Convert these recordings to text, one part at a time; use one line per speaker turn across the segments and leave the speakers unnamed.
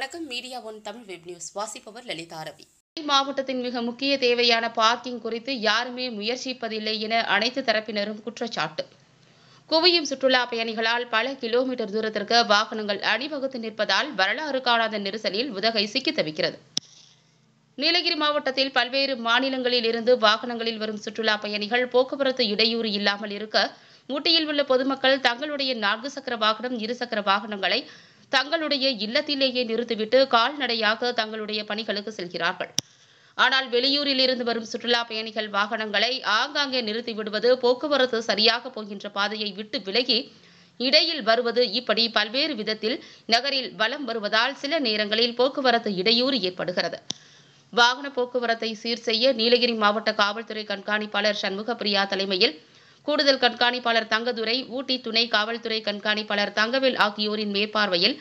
வணக்கம் Media One Tamil web news வாசிப்பவர் லலிதா ரவி மாவட்டத்தின் மிக முக்கிய தேவையான பார்க்கிங் குறித்து யாருமே முயற்சிப்பதில்லை என அனைத்து தரப்பினரும் குற்றச்சாட்டு குவியும் சுற்றுலா பயணிகளால் பல கிலோமீட்டர் தூரத்திற்கு வாகனங்கள் அணிவகுத்து நிற்பதால் வரலாறு காணாத நெரிசலில் உதகை சிக்கி தவிக்கிறது நீலகிரி மாவட்டத்தில் பல்வேறு மாநிலங்களில் இருந்து வாகனங்களில் வரும் சுற்றுலா பயணிகள் போக்குவரத்து இடையூறு இல்லாமல் இருக்க ஊட்டியில் உள்ள பொதுமக்கள் தங்களுடைய நான்கு சக்கர வாகனம் இருசக்கர வாகனங்களை தங்களுடைய இல்லத்திலேயே நிறுத்திவிட்டு கால்நடையாக தங்களுடைய பணிகளுக்கு செல்கிறார்கள் ஆனால் வெளியூரில் இருந்து வரும் சுற்றுலா பயணிகள் வாகனங்களை ஆங்காங்கே நிறுத்தி விடுவது போக்குவரத்து சரியாக போகின்ற பாதையை விட்டு விலகி இடையில் வருவது இப்படி பல்வேறு விதத்தில் நகரில் வலம் வருவதால் சில நேரங்களில் போக்குவரத்து இடையூறு ஏற்படுகிறது வாகன போக்குவரத்தை சீர் செய்ய நீலகிரி மாவட்ட காவல்துறை கண்காணிப்பாளர் சண்முகப்பிரியா தலைமையில் கூடுதல் கண்காணிப்பாளர் தங்கதுரை ஊட்டி துணை காவல்துறை கண்காணிப்பாளர் தங்கவேல் ஆகியோரின் மேற்பார்வையில்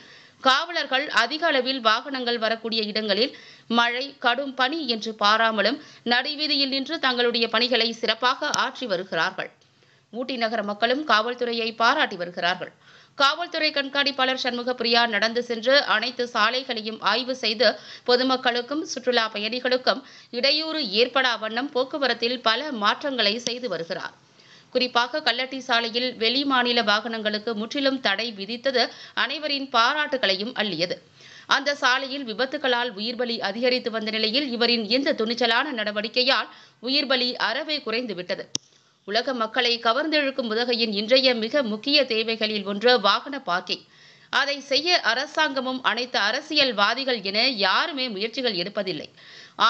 காவலர்கள் அதிக அளவில் வாகனங்கள் வரக்கூடிய இடங்களில் மழை கடும் பனி என்று பாராமலும் நடைவீதியில் நின்று தங்களுடைய பணிகளை சிறப்பாக ஆற்றி வருகிறார்கள் ஊட்டி நகர மக்களும் காவல்துறையை பாராட்டி வருகிறார்கள் காவல்துறை கண்காணிப்பாளர் சண்முக பிரியா நடந்து சென்று அனைத்து சாலைகளையும் ஆய்வு செய்து பொதுமக்களுக்கும் சுற்றுலா பயணிகளுக்கும் இடையூறு ஏற்படா வண்ணம் போக்குவரத்தில் பல மாற்றங்களை செய்து வருகிறார் குறிப்பாக கல்லட்டி சாலையில் வெளி மாநில வாகனங்களுக்கு முற்றிலும் தடை விதித்தது அனைவரின் பாராட்டுகளையும் அள்ளியது அந்த சாலையில் விபத்துகளால் உயிர்பலி அதிகரித்து வந்த நிலையில் இவரின் இந்த துணிச்சலான நடவடிக்கையால் உயிர்பலி அறவே குறைந்துவிட்டது உலக மக்களை கவர்ந்திழுக்கும் உதகையின் இன்றைய மிக முக்கிய தேவைகளில் ஒன்று வாகன பார்க்கிங் அதை செய்ய அரசாங்கமும் அனைத்து அரசியல்வாதிகள் என யாருமே முயற்சிகள் எடுப்பதில்லை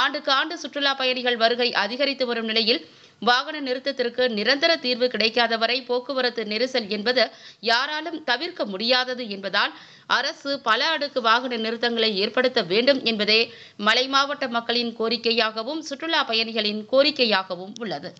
ஆண்டுக்கு ஆண்டு சுற்றுலா பயணிகள் வருகை அதிகரித்து வரும் நிலையில் வாகன நிறுத்தத்திற்கு நிரந்தர தீர்வு கிடைக்காதவரை போக்குவரத்து நெரிசல் என்பது யாராலும் தவிர்க்க முடியாதது என்பதால் அரசு பல அடுக்கு வாகன நிறுத்தங்களை ஏற்படுத்த வேண்டும் என்பதே மலை மாவட்ட மக்களின் கோரிக்கையாகவும் சுற்றுலா பயணிகளின் கோரிக்கையாகவும் உள்ளது